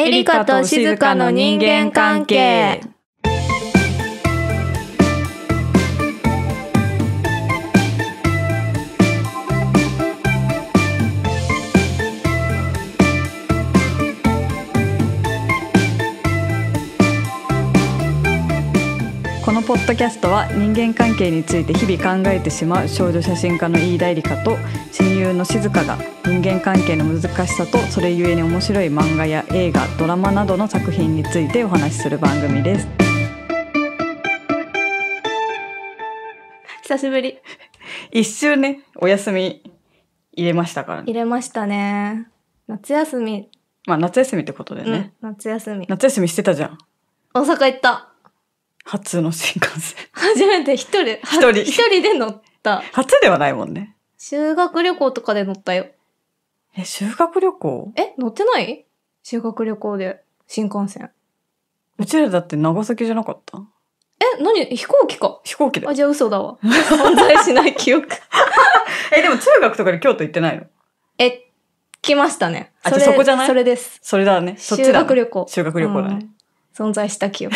エリカと静かの人間関係。ポッドキャストは人間関係について日々考えてしまう少女写真家の飯田絵梨香と親友の静香が人間関係の難しさとそれゆえに面白い漫画や映画ドラマなどの作品についてお話しする番組です久しぶり一周ねお休み入れましたからね入れましたね夏休みまあ夏休みってことでね、うん夏休み夏休みしてたじゃん大阪行った初の新幹線。初めて一人、一人。一人で乗った。初ではないもんね。修学旅行とかで乗ったよ。え、修学旅行え、乗ってない修学旅行で、新幹線。うちらだって長崎じゃなかったえ、何飛行機か。飛行機だあ、じゃあ嘘だわ。存在しない記憶。え、でも中学とかで京都行ってないのえ、来ましたね。あ、じゃあそこじゃないそれです。それだね。そっちだ、ね、修学旅行。修学旅行だね。うん、存在した記憶。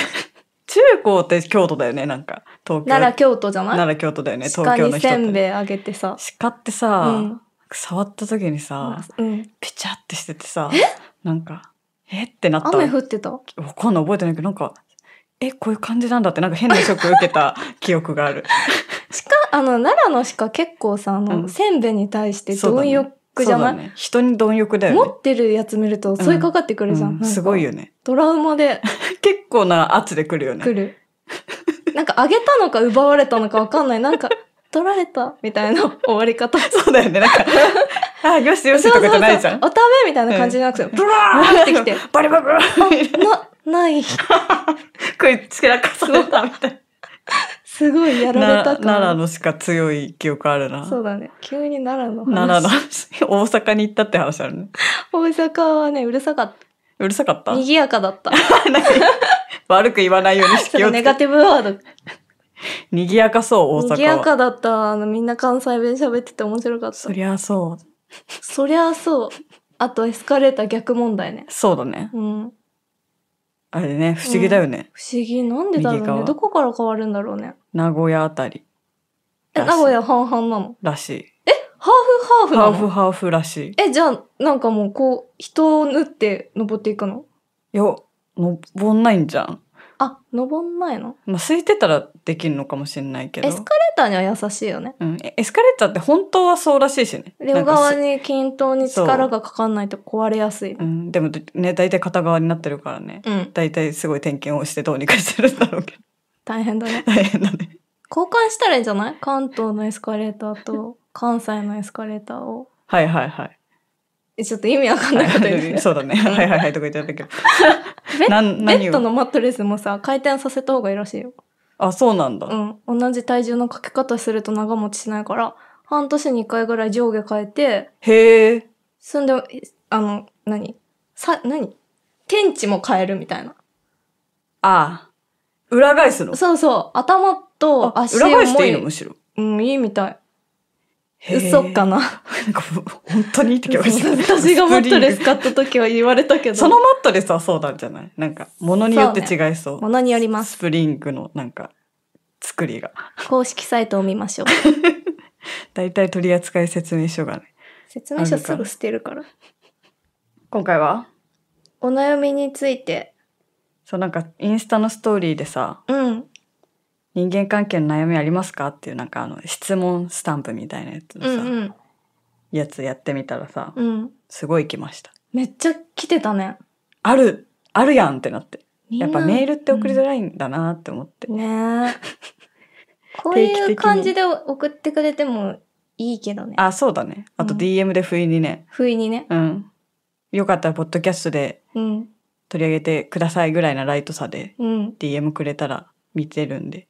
中高って京都だよね、なんか。東京。奈良京都じゃない奈良京都だよね、東京の人鹿にせんべいあげてさ。鹿ってさ、うん、触った時にさ、うん、ピチャってしててさ、なんか、えってなった。雨降ってたわかんない、覚えてないけど、なんか、え、こういう感じなんだって、なんか変なショック受けた 記憶がある。鹿、あの、奈良の鹿結構さ、あの、うん、せんべいに対して貪欲クじゃない、ね、人に貪欲だよ、ね、持ってるやつ見るとそいかかってくるじゃん。うん、すごいよね。トラウマで。結構な圧でくるよね。くる。なんかあげたのか奪われたのかわかんない。なんか、取られたみたいな 終わり方。そうだよね。なんか、あ、よしよしとかじゃないじゃん。そうそうそうお食べみたいな感じじゃなくて、ブラーってきて。バリバリバリな、ない。こいつけらかされたみたいな。すごいやられたか奈良のしか強い記憶あるな。そうだね。急に奈良の話。奈良の話。大阪に行ったって話あるね。大阪はね、うるさかった。うるさかった賑やかだった。悪く言わないようにし気をネガティブワード。賑やかそう、大阪は。賑やかだった。あの、みんな関西弁喋ってて面白かった。そりゃそう。そりゃそう。あと、エスカレーター逆問題ね。そうだね。うん。あれね、不思議だよね。不思議。なんでだろうね。どこから変わるんだろうね。名古屋あたり。え、名古屋半々なのらしい。え、ハーフハーフなフのハーフらしい。え、じゃあ、なんかもうこう、人を縫って登っていくのいや、登んないんじゃん。あ、登んないのまあ、空いてたらできるのかもしれないけど。エスカレーターには優しいよね。うん。エスカレーターって本当はそうらしいしね。両側に均等に力がかかんないと壊れやすい。ううん。でもね、大体片側になってるからね。うん。大体すごい点検をしてどうにかしてるんだろうけど。大変だね。大変だね。交換したらいいんじゃない関東のエスカレーターと関西のエスカレーターを。はいはいはい。ちょっと意味わかんないこと言ってそうだね。はいはいはいとか言ってたけど。ベッベッドのマットレスもさ、回転させた方がいいらしいよ。あ、そうなんだ。うん。同じ体重のかけ方すると長持ちしないから、半年に1回ぐらい上下変えて、へえ。そんで、あの、何さ、何天地も変えるみたいな。ああ。裏返すのそうそう。頭と足を。裏返していいのむしろ。うん、いいみたい。嘘かな。本当にって気持ち私がマットレス買った時は言われたけど。そのマットレスはそうなんじゃないなんか、ものによって違いそう。もの、によります。スプリングのなんか、作りが。公式サイトを見ましょう。大体取扱説明書がね。説明書すぐ捨てるから。今回はお悩みについて。そう、なんかインスタのストーリーでさ、うん。人間関係の悩みありますかっていうなんかあの質問スタンプみたいなやつのさ、うんうん、やつやってみたらさ、うん、すごい来ましためっちゃ来てたねあるあるやんってなってやっぱメールって送りづらいんだなって思って、うん、ね こういう感じで送ってくれてもいいけどねあそうだねあと DM で不意にね、うん、不意にねうんよかったらポッドキャストで取り上げてくださいぐらいなライトさで DM くれたら見てるんで、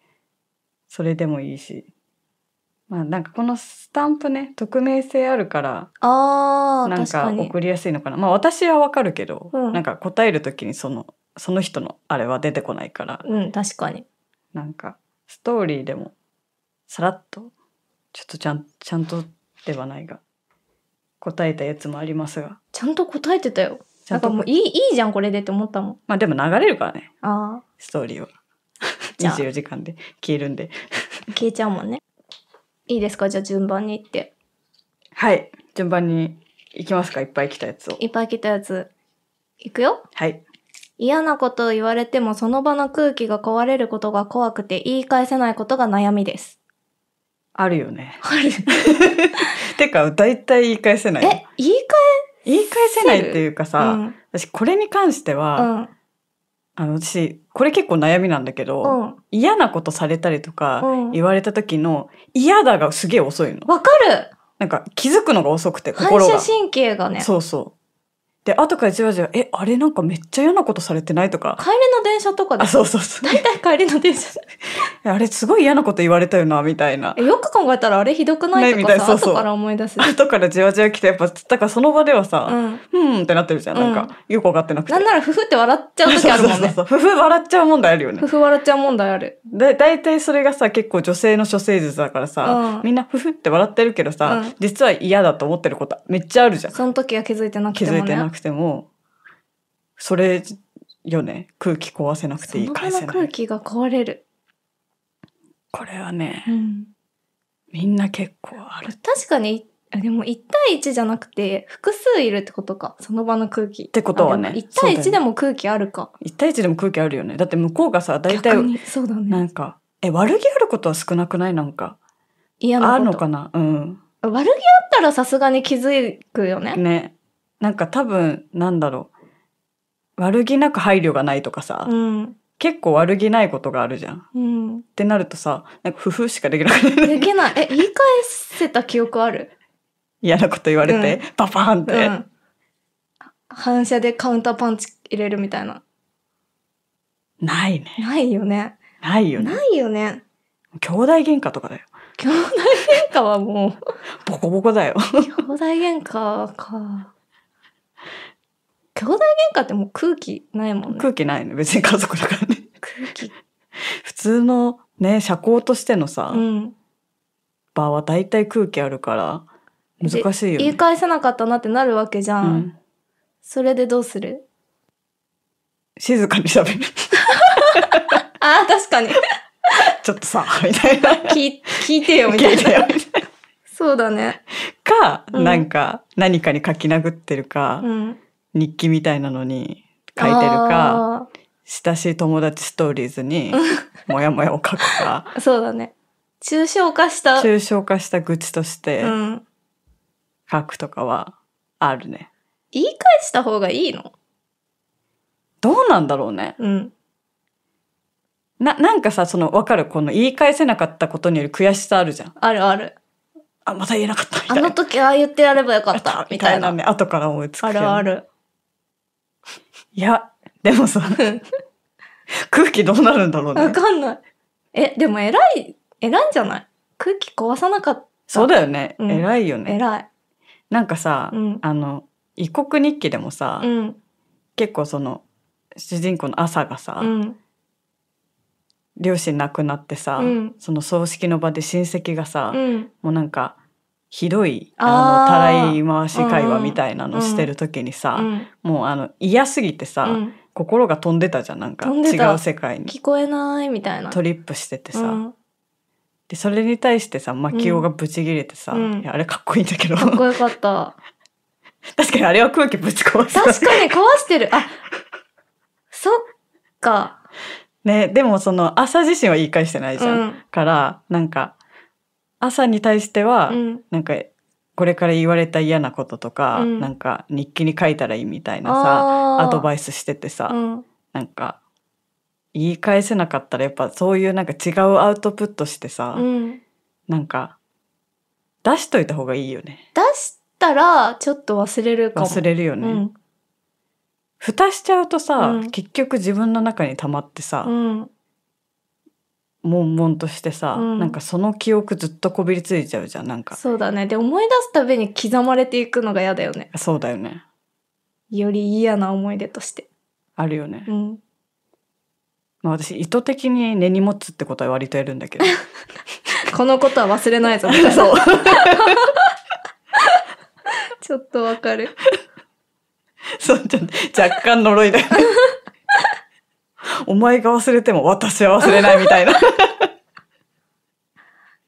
それでもいいし。まあなんかこのスタンプね、匿名性あるから、あなんか送りやすいのかな。まあ私はわかるけど、うん、なんか答える時にその、その人のあれは出てこないから。うん、確かに。なんか、ストーリーでも、さらっと、ちょっとちゃん、ちゃんとではないが、答えたやつもありますが。ちゃんと答えてたよ。なんかもういい、いいじゃん、これでって思ったもん。まあでも流れるからね。ああ。ストーリーは。じゃあ24時間で消えるんで消えちゃうもんねいいですかじゃあ順番にいってはい順番にいきますかいっぱい来たやつをいっぱい来たやついくよはい嫌なことを言われてもその場の空気が壊れることが怖くて言い返せないことが悩みですあるよね。ある。てか、だいたい言い返せない。え、言い返言い返せないっていうかさ、うん、私これに関しては、うん、あの私これ結構悩みなんだけど、うん、嫌なことされたりとか言われた時の「嫌だ」がすげえ遅いの。わかるなんか気づくのが遅くて心が。反射神経がね。そうそで、後からじわじわ、え、あれなんかめっちゃ嫌なことされてないとか。帰りの電車とかで。あ、そうそうそう。大体帰りの電車 あれすごい嫌なこと言われたよな、みたいな。よく考えたらあれひどくないとかさ、ね、みたいなそう後から思い出す。後からじわじわ来て、やっぱ、だからその場ではさ、うん、うんってなってるじゃん。なんか、うん、よくわかってなくて。なんならふふって笑っちゃう時あるもんね。そうそうそうふふ笑っちゃう問題あるよね。ふふ笑っちゃう問題ある。だ、大体それがさ、結構女性の処世術だからさ、うん、みんなふふって笑ってるけどさ、実は嫌だと思ってることめっちゃあるじゃん。その時は気づいてなくてね。気づいてなくくてもそれよね空気壊せなくていいからない空気が壊れるこれはね、うん、みんな結構ある確かにでも1対1じゃなくて複数いるってことかその場の空気ってことはね1対1でも空気あるか、ね、1対1でも空気あるよねだって向こうがさ大体そうだねなんかえ悪気あることは少なくないなんか嫌なあるのかなうん悪気あったらさすがに気づくよねねなんか多分なんだろう悪気なく配慮がないとかさ、うん、結構悪気ないことがあるじゃん。うん、ってなるとさなんか夫婦しかできなくない。できないえ言い返せた記憶ある嫌なこと言われて、うん、パパンって、うん、反射でカウンターパンチ入れるみたいな。ないね。ないよね。ないよね。ないよね。兄弟喧嘩とかだよ。兄弟喧嘩はもうボコボコだよ兄弟喧嘩か。兄弟喧嘩ってもう空気ないもんね。空気ないね。別に家族だからね。空気。普通のね、社交としてのさ、うん、場は大体空気あるから、難しいよね。言い返せなかったなってなるわけじゃん。うん、それでどうする静かに喋る。ああ、確かに。ちょっとさ、みたいな。聞聞いてよ、みたいな。そうだね。か、うんなんか何かに書き殴ってるか、うん。日記みたいなのに書いてるか、親しい友達ストーリーズにモヤモヤを書くか、そうだね。抽象化した。抽象化した愚痴として書くとかはあるね。言い返した方がいいのどうなんだろうね。うん。な、なんかさ、そのわかるこの言い返せなかったことによる悔しさあるじゃん。あるある。あまた言えなかったみたいあの時は言ってやればよかったみたいなね後から思いつくあるあるいやでもさ 空気どうなるんだろうわかんないえでも偉い偉いんじゃない空気壊さなかっそうだよね、うん偉いよね偉いなんかさ、うんあの異国日記でもさ、うん結構その主人公の朝がさ、うん両親亡くなってさ、うんその葬式の場で親戚がさ、うんもうなんかひどいあのたらい回し会話みたいなのしてる時にさ、うんもうあの嫌すぎてさ、うん、心が飛んでたじゃんなんか違う世界に聞こえないみたいなトリップしててさ、でそれに対してさまキオがブチギレてさ、あれかっこいいんだけどかっこよかった 確かにあれは空気ぶち壊す確かに壊してるあそっかねでもその朝自身は言い返してないじゃん、からなんか朝に対しては、うん、なんかこれから言われた嫌なこととか、うん、なんか日記に書いたらいいみたいなさアドバイスしててさ、うん、なんか言い返せなかったらやっぱそういうなんか違うアウトプットしてさ、うん、なんか出しといた方がいいよね。出したらちょっと忘れるかも。忘れるよね。うん、蓋しちゃうとさ、うん、結局自分の中に溜まってさ、うん、悶々としてさ、うん、なんかその記憶ずっとこびりついちゃうじゃんなんかそうだねで思い出すたびに刻まれていくのが嫌だよねそうだよねより嫌な思い出としてあるよね、うん、まあ、私意図的に根に持つってことは割とやるんだけど このことは忘れないぞ そう ちょっとわかるそうちょっと若干呪いだよね お前が忘れても私は忘れないみたいな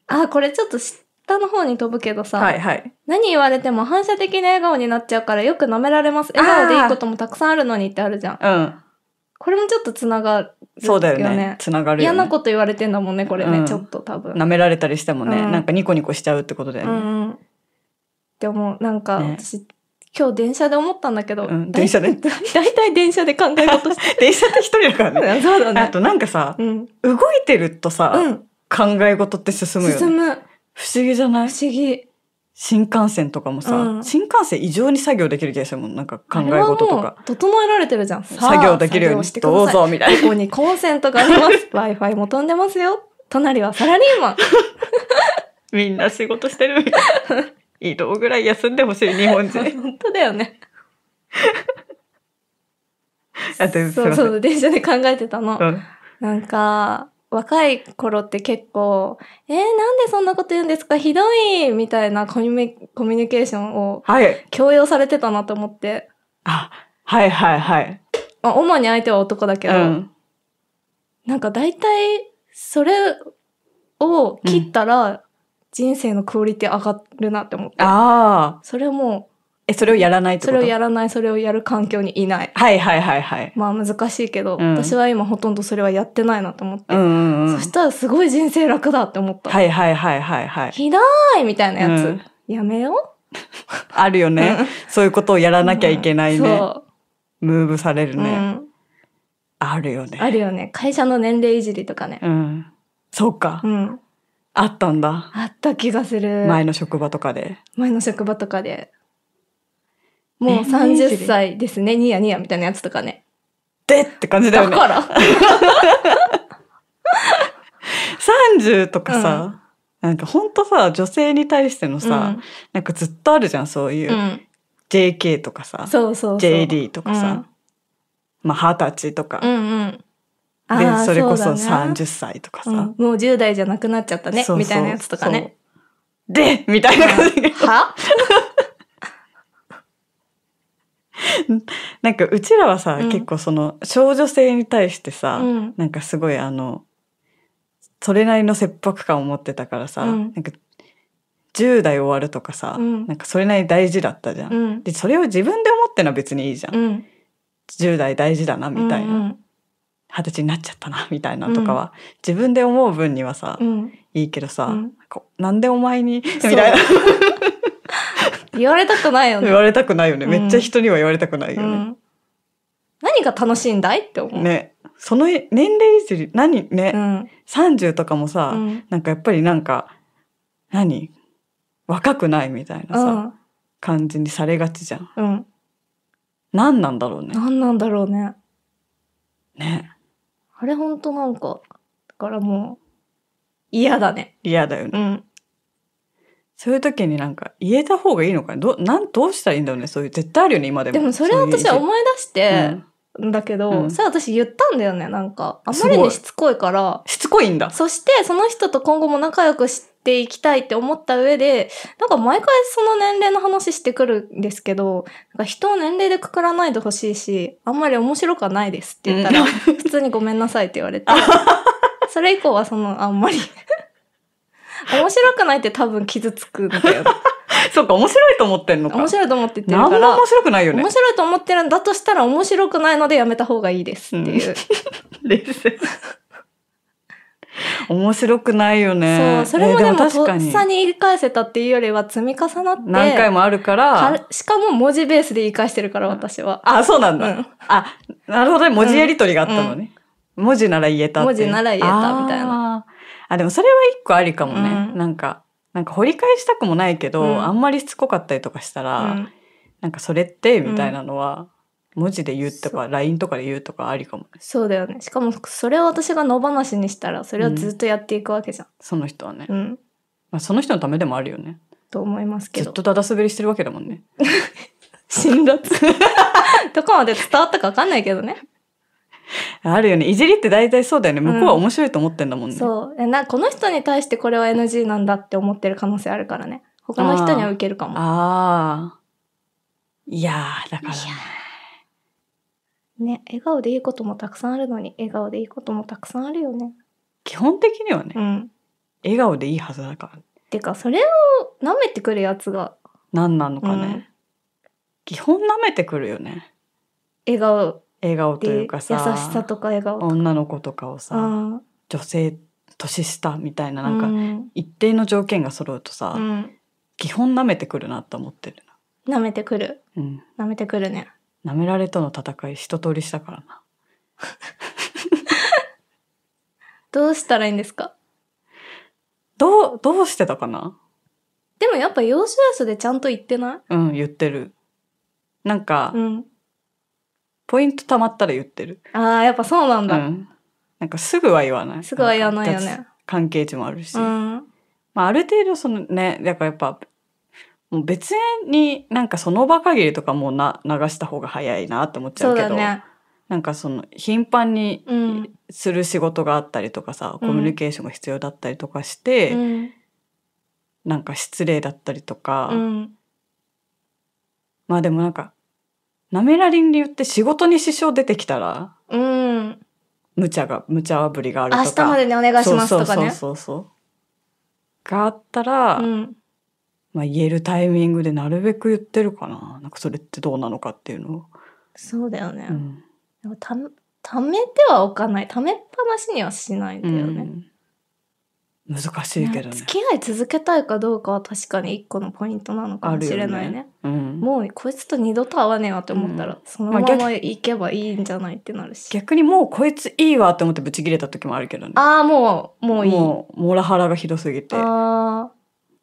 あ、これちょっと下の方に飛ぶけどさ、はいはい、何言われても反射的な笑顔になっちゃうからよく舐められます。笑顔でいいこともたくさんあるのにってあるじゃん。うん。これもちょっとつながるよね。そうだよね。つながる、ね、嫌なこと言われてんだもんね、これね、うん、ちょっと多分。舐められたりしてもね、うん、なんかニコニコしちゃうってことだよね。うん、うん、でもなんか、ね、私、今日電車で思ったんだけど、うん、電車で 大体電車で考え事して 電車って一人だからねそうだねあとなんかさ、うん、動いてるとさ、うん、考え事って進むよね進む不思議じゃない不思議新幹線とかもさ、うん、新幹線異常に作業できる気がするもん。なんか考え事とか。整えられてるじゃん。作業できるようにしてどうぞ、みたいな。ここにコンセントがあります。Wi-Fi も飛んでますよ。隣はサラリーマン。みんな仕事してるみたいな。移動ぐらい休んでほしい、日本人。本当だよね。あそうそう、電車で考えてたの。うん、なんか、若い頃って結構、えー、なんでそんなこと言うんですかひどいみたいなコミュニケーションをはい。強要されてたなと思って。あ、はいはいはい。まあ、主に相手は男だけど、うん、なんか大体、それを切ったら、人生のクオリティ上がるなって思って。ああ。それもえ、それをやらないとそれをやらない、それをやる環境にいない。はいはいはいはい。まあ難しいけど、うん、私は今ほとんどそれはやってないなと思って。うんうんうん、そしたらすごい人生楽だって思った。はいはいはいはいはい。ひどいみたいなやつ。うん、やめようあるよねそういうことをやらなきゃいけないね。ムーブされるね、あるよね。あるよね。会社の年齢いじりとかね。うん。そうか。うん。あったんだ。あった気がする。前の職場とかで。前の職場とかで。もう30歳ですね、ニヤニヤみたいなやつとかね。でって感じだよね。だから30 とかさ、うん、なんかほんとさ、女性に対してのさ、うん、なんかずっとあるじゃん、そういう。うん、JK とかさ、JD とかさ、うん、まあ二十歳とか、うんうん、でそれこそ30歳とかさ、うん、もう10代じゃなくなっちゃったねみたいなやつとかねでみたいな感じは なんかうちらはさ、うん、結構その少女性に対してさ、うん、なんかすごいあのそれなりの切迫感を持ってたからさ、うん、なんか10代終わるとかさ、うん、なんかそれなり大事だったじゃん、うん、でそれを自分で思ってのは別にいいじゃん、うん、10代大事だなみたいな、うんうん、二十歳になっちゃったなみたいなとかは、自分で思う分にはさ、いいけどさ、うなんでお前にみたいな 言われたくないよね言われたくないよね、めっちゃ人には言われたくないよね、何が楽しいんだいって思うねその年齢いじり何ね、うん、30とかもさ、うん、なんかやっぱりなんか何若くないみたいなさ、うん、感じにされがちじゃん、うん、何なんだろうね何なんだろうねねあれほんとなんか、だからもう、嫌だね。嫌だよね。うん。そういう時になんか言えた方がいいのかね。ど、なん、どうしたらいいんだろうね。そういう、絶対あるよね、今でも。でもそれは私は思い出して、うんんだけど、うん、それ私言ったんだよね、なんか。あまりにしつこいから。しつこいんだ。そして、その人と今後も仲良くしていきたいって思った上で、なんか毎回その年齢の話してくるんですけど、なんか人を年齢でくくらないでほしいし、あんまり面白くはないですって言ったら、うん、普通にごめんなさいって言われて。それ以降はその、あんまり面白くないって多分傷つくんだよ。そっか、面白いと思ってんのか。面白いと思って言ってるから。何も面白くないよね。面白いと思ってるんだとしたら面白くないのでやめた方がいいですっていう。うん、冷 静。面白くないよね。そう、それもでも、確ー、とっさに言い返せたっていうよりは積み重なって。何回もあるから。しかも文字ベースで言い返してるから、私は。あ、そうなんだ。うん、あ、なるほどね。文字やりとりがあったのね。うん、文字なら言えたって。文字なら言えたみたいな。あ、でもそれは一個ありかもね。うん、なんか、なんか掘り返したくもないけど、うん、あんまりしつこかったりとかしたら、うん、なんかそれってみたいなのは、文字で言うとか LINE とかで言うとかありかも、そうだよねしかもそれを私が野放しにしたらそれをずっとやっていくわけじゃん、うん、その人はね、うん、まあ、その人のためでもあるよねと思いますけどずっとだだ滑りしてるわけだもんね 辛辣 どこまで伝わったか分かんないけどね あるよね。いじりって大体そうだよね。向こうは面白いと思ってんだもんね。うん、そう。なこの人に対してこれは NG なんだって思ってる可能性あるからね。他の人には受けるかも。ああ。いやー、だから、ね。笑顔でいいこともたくさんあるのに、笑顔でいいこともたくさんあるよね。基本的にはね。うん。笑顔でいいはずだから。てか、それを舐めてくるやつが。何なのかね。うん、基本舐めてくるよね。笑顔笑顔というかさ優しさとか笑顔女の子とかをさ女性年下みたいななんか、一定の条件が揃うとさ、うん、基本舐めてくるなと思ってるな舐めてくる、うん、舐めてくるね舐められとの戦い一通りしたからなどうしたらいいんですかどうどうしてたかなでもやっぱ要所要所でちゃんと言ってないうん言ってるなんか、うん、ポイントたまったら言ってる。ああ、やっぱそうなんうだ。ん。なんかすぐは言わない。すぐは言わないよね関係値もあるし。うん。まあ、ある程度そのね、だからやっぱ、もう別になんかその場限りとかもな流した方が早いなって思っちゃそうけだど、ね。なんかその頻繁にする仕事があったりとかさ、うんコミュニケーションが必要だったりとかして、うん。なんか失礼だったりとか、うん。まあでもなんかなめらりん流って仕事に支障出てきたら、うん。無茶が、無茶ぶりがあるとか。明日までにお願いしますとかね。そうそうそうそう。があったら、うん、まあ言えるタイミングでなるべく言ってるかな。なんかそれってどうなのかっていうのを。そうだよね。うん、た、ためてはおかない。ためっぱなしにはしないんだよね。うん難しいけどね。付き合い続けたいかどうかは確かに一個のポイントなのかもしれないね。ねうん、もうこいつと二度と会わねえわって思ったら、うん、そのまま行けばいいんじゃないってなるし。逆にもうこいついいわって思ってブチ切れた時もあるけどね。ああ、もう、もういい。もう、モラハラがひどすぎて。ああ。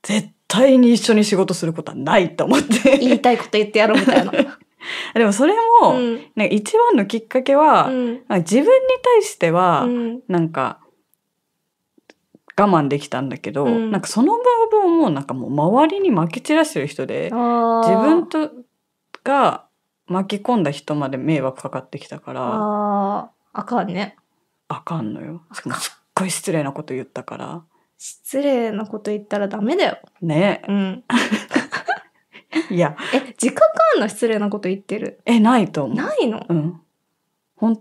絶対に一緒に仕事することはないと思って言いたいこと言ってやろうみたいな。でもそれも、うん、一番のきっかけは、うん、自分に対しては、なんか、我慢できたんだけど、うん、なんかその部分もなんかもう周りに負き散らしてる人で自分とが巻き込んだ人まで迷惑かかってきたからああかんねあかんのよしかもすっごい失礼なこと言ったから失礼なこと言ったらダメだよねうんいやえ自覚あんの失礼なこと言ってるえないと思うないのうんほん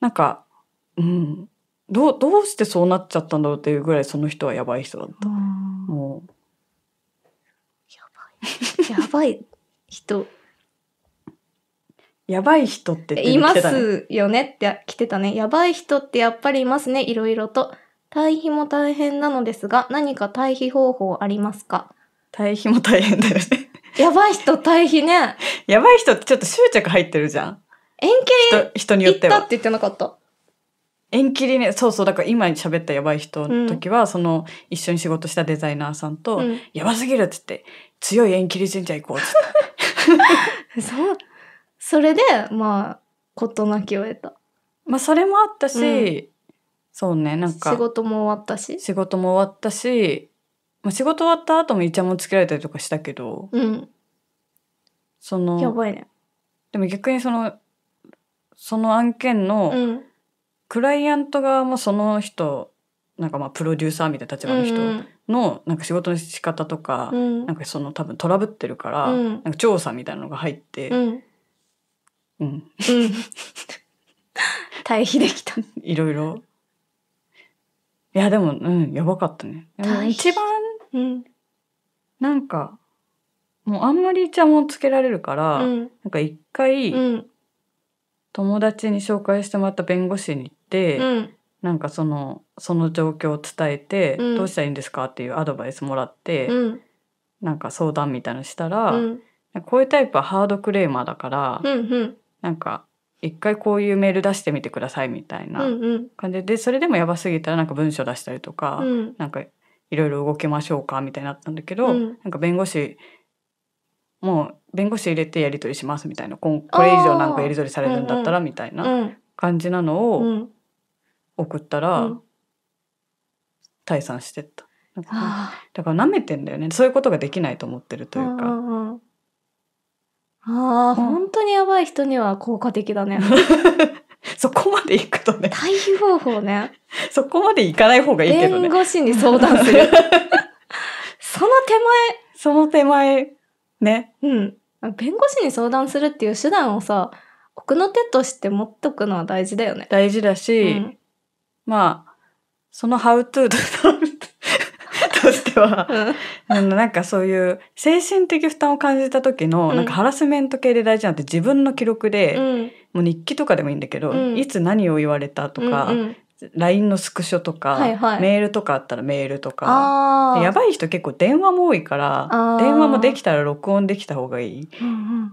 なんかうんどう、どうしてそうなっちゃったんだろうっていうぐらいその人はやばい人だった。もう。やばい。やばい人。やばい人ってって、ね、いますよねって来てたね。やばい人ってやっぱりいますね、いろいろと。対比も大変なのですが、何か対比方法ありますか対比も大変だよねやばい人対比ね。やばい人ってちょっと執着入ってるじゃん。円形人によっては。ったって言ってなかった。縁切りね、そうそう、だから今喋ったやばい人の時は、うん、その一緒に仕事したデザイナーさんと、うん、やばすぎるっつって、強い縁切り神社行こうっつって。そう。それで、まあ、事なきを得た。まあ、それもあったし、うん、そうね、なんか。仕事も終わったし。仕事も終わったし、まあ、仕事終わった後もイチャもつけられたりとかしたけど、うん。その。やばいね。でも逆にその、その案件の、うんクライアント側もその人なんかまあプロデューサーみたいな立場の人のなんか仕事の仕方とか、うん、なんかその多分トラブってるから、うん、なんか調査みたいなのが入って、うん。うん。対比できた。いろいろ。いやでも、うん、やばかったね。一番、うん、なんか、もうあんまりイチャモンつけられるから、うん、なんか一回、うん友達に紹介してもらった弁護士に行って、うん、なんかそのその状況を伝えて、うん、どうしたらいいんですかっていうアドバイスもらって、うん、なんか相談みたいのしたら、うん、こういうタイプはハードクレーマーだから、うんうん、なんか一回こういうメール出してみてくださいみたいな感じで,、それでもやばすぎたらなんか文書出したりとか、うん、なんかいろいろ動きましょうかみたいになったんだけど、うん、なんか弁護士もう弁護士入れてやり取りしますみたいなここれ以上なんかやり取りされるんだったらみたいな感じなのを送ったら退散してった。だから舐めてんだよねそういうことができないと思ってるというか。ああ、本当にやばい人には効果的だね。そこまで行くとね。対比方法ね。そこまで行かない方がいいけどね。弁護士に相談する。その手前。その手前。ね。うん。弁護士に相談するっていう手段をさ奥の手として持っとくのは大事だよね。大事だし、うん、まあその「ハウトゥー 」としては、うん、なんかそういう精神的負担を感じた時の、うん、なんかハラスメント系で大事なのって自分の記録で、もう日記とかでもいいんだけど、いつ何を言われたとか、うんうん、LINE のスクショとか、はいはい、メールとかあったらメールとかやばい人結構電話も多いから電話もできたら録音できた方がいい。うんうん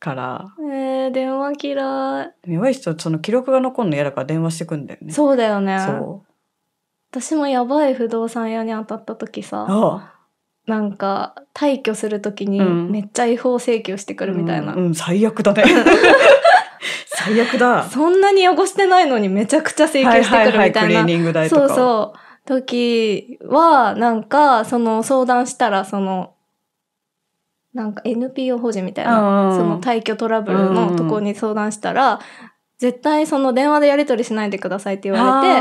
から。えー、電話嫌い。やばい人、その記録が残るの嫌だから電話してくんだよね。そうだよね。私もやばい不動産屋に当たった時さ、なんか退去する時にめっちゃ違法請求してくるみたいな。うん、うんうん、最悪だね。最悪だ。そんなに汚してないのにめちゃくちゃ請求してくるみたいな。はいはいはい、クリーニング代とか。そうそう。時は、なんか、その相談したら、その、なんか NPO 法人みたいな、その退去トラブルのとこに相談したら、絶対その電話でやり取りしないでくださいって言われて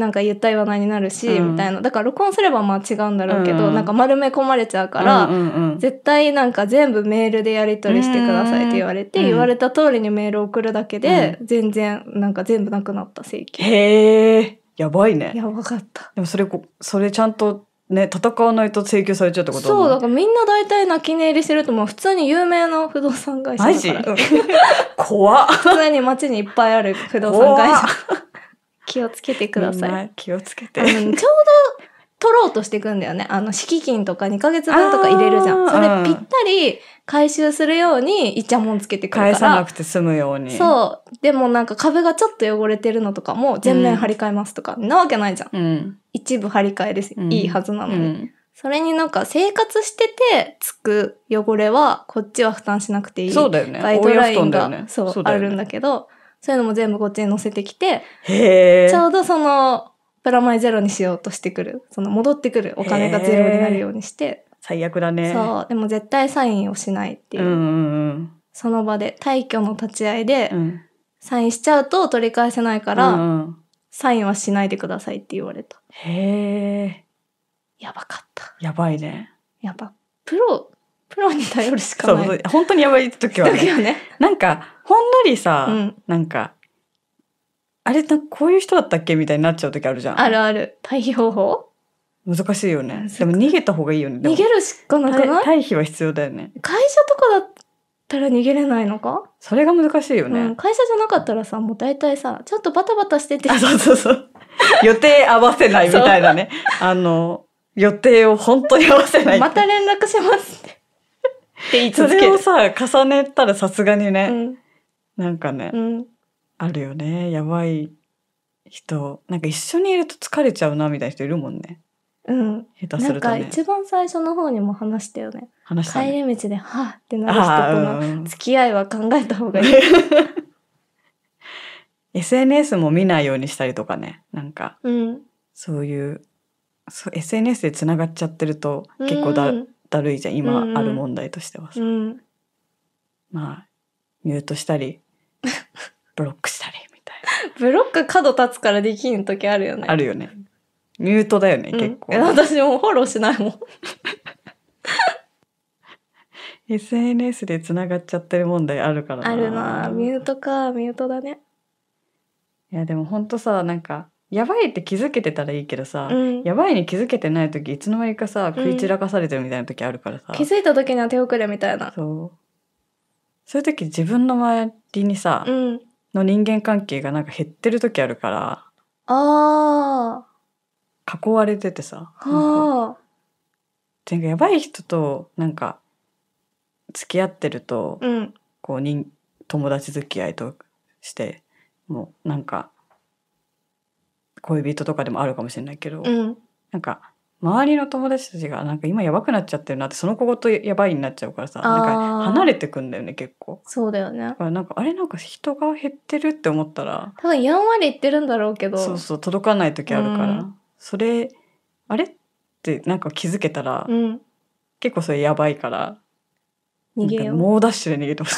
なんか言った言わないになるし、うん、みたいなだから録音すればまあ違うんだろうけど、うん、なんか丸め込まれちゃうから、うんうんうん、絶対なんか全部メールでやり取りしてくださいって言われて、言われた通りにメール送るだけで、全然なんか全部なくなった請求。へーやばいね。やばかった。でもそれ、それちゃんとね、戦わないと請求されちゃうってことそうだからみんな大体泣き寝入りしてるともう普通に有名な不動産会社だからマジ怖っ普通に街にいっぱいある不動産会社気をつけてください気をつけてちょうど取ろうとしていくんだよねあの敷金とか2か月分とか入れるじゃんそれぴったり回収するようにイチャモンつけてくるから返さなくて済むようにそうでもなんか壁がちょっと汚れてるのとかも全面張り替えますとか、うん、なわけないじゃん、うん、一部張り替えです、うん、いいはずなのに、それになんか生活しててつく汚れはこっちは負担しなくていいそうだよねガイドラインが、ね、そう、あるんだけどそういうのも全部こっちに乗せてきてちょうどそのプラマイゼロにしようとしてくるその戻ってくるお金がゼロになるようにして最悪だね。そう。でも絶対サインをしないっていう。うんうんうん、その場で、退去の立ち合いで、サインしちゃうと取り返せないから、うんうん、サインはしないでくださいって言われた。へえ。やばかった。やばいね。やば。プロ、プロに頼るしかない。そうそう本当にやばい時はね。時はねなんか、ほんのりさ、うん、なんか、あれこういう人だったっけみたいになっちゃう時あるじゃん。あるある。対比方法難しいよね。でも逃げた方がいいよね。逃げるしかなくない退避は必要だよね。会社とかだったら逃げれないのかそれが難しいよね、うん、会社じゃなかったらさ、もう大体さ、ちょっとバタバタしてて。そうそうそう。予定合わせないみたいなね。あの、予定を本当に合わせない。また連絡しますって。って言い続ける。それをさ、重ねたらさすがにね、うん、なんかね、うん、あるよね。やばい人。なんか一緒にいると疲れちゃうなみたいな人いるもんね。うん。下手すると、ね、なんか一番最初の方にも話したよね。話した、ね、帰り道で、はぁってなる人との付き合いは考えた方がいい。SNS も見ないようにしたりとかね。なんか、うん、そういうそう SNS でつながっちゃってると結構だうん、だるいじゃん今ある問題としてはさ、うん、まあミュートしたり ブロックしたりみたいなブロック角立つからできん時あるよねあるよねミュートだよね、結構。私もフォローしないもん。SNS でつながっちゃってる問題あるからな。あるな。ミュートか、ミュートだね。いや、でもほんとさ、なんか、やばいって気づけてたらいいけどさ、うん、やばいに気づけてない時いつの間にかさ食い散らかされてるみたいな時あるからさ、うん、気づいた時には手遅れみたいなそうそういう時自分の周りにさ、うん、の人間関係がなんか減ってる時あるからああ囲われててさ。はあ。なんかやばい人となんか付き合ってると、うん、こうに友達付き合いとしてもうなんか恋人とかでもあるかもしれないけど、うん、なんか周りの友達たちがなんか今やばくなっちゃってるなってその子ごとやばいになっちゃうからさなんか離れてくんだよね結構そうだよねだからなんかあれなんか人が減ってるって思ったら多分やんわり言ってるんだろうけどそうそう届かない時あるから、うんそれあれってなんか気づけたら、うん、結構それやばいから逃げよう猛ダッシュで逃げてほしい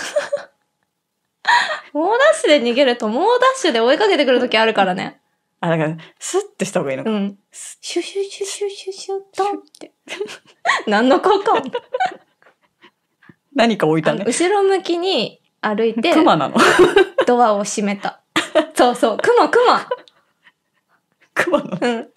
猛ダッシュで逃げると猛ダッシュで追いかけてくる時あるからねあだからスッてした方がいいのか、うん、シュシュシュシュシュシュドンって何の効果も何か置いたね後ろ向きに歩いてクマなのドアを閉めたそうそうクマクマクマの、うん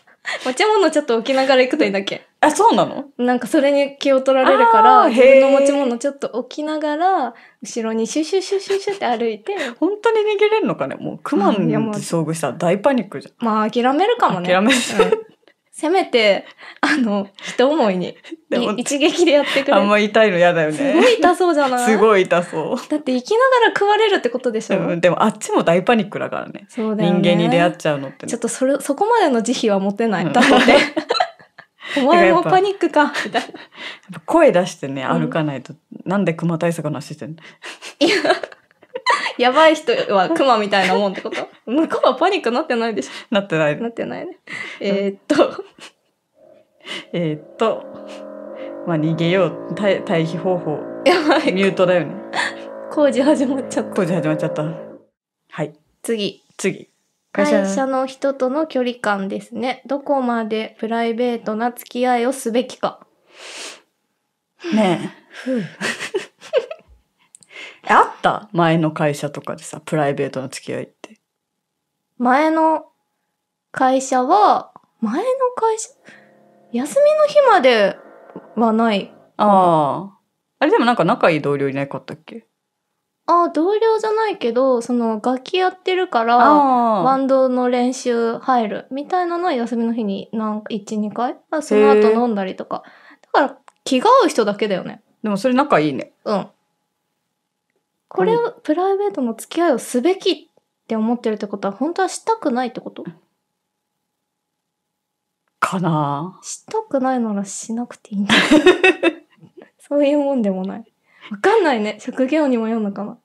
持 ち物ちょっと置きながら行くといいんだっけあ、そうなのなんかそれに気を取られるから、自分の持ち物ちょっと置きながら、後ろにシュシュシュシュシュって歩いて。本当に逃げれるのかねもう、クマに遭遇したら大パニックじゃん。まあ諦めるかもね。諦める。うんせめて、あの、人思いに、でも一撃でやってくれあんま痛いの嫌だよね。すごい痛そうじゃないすごい痛そう。だって生きながら食われるってことでしょ、うん、でもあっちも大パニックだからね。そうだよね。人間に出会っちゃうのって、ね、ちょっとそれ、そこまでの慈悲は持てない。だって。お前もパニックか、みたいな。声出してね、歩かないと、うん、なんで熊対策の話してんのいや。やばい人はクマみたいなもんってこと向こうはパニックなってないでしょなってないなってないね。えーっと、えっと、まあ逃げよう。対退避方法。やばい。ミュートだよね。工事始まっちゃった。工事始まっちゃった。はい。次。次。会社の人との距離感ですね。どこまでプライベートな付き合いをすべきか。ねえ。あった前の会社とかでさ、プライベートの付き合いって。前の会社は、前の会社休みの日まではない。ああ。あれでもなんか仲いい同僚いなかったっけああ、同僚じゃないけど、その楽器やってるから、バンドの練習入るみたいなのは休みの日になんか1、2回その後飲んだりとか。だから気が合う人だけだよね。でもそれ仲いいね。うん。これを、プライベートの付き合いをすべきって思ってるってことは、本当はしたくないってことかなしたくないならしなくていいんだ。そういうもんでもない。わかんないね。職業にもよるのかな。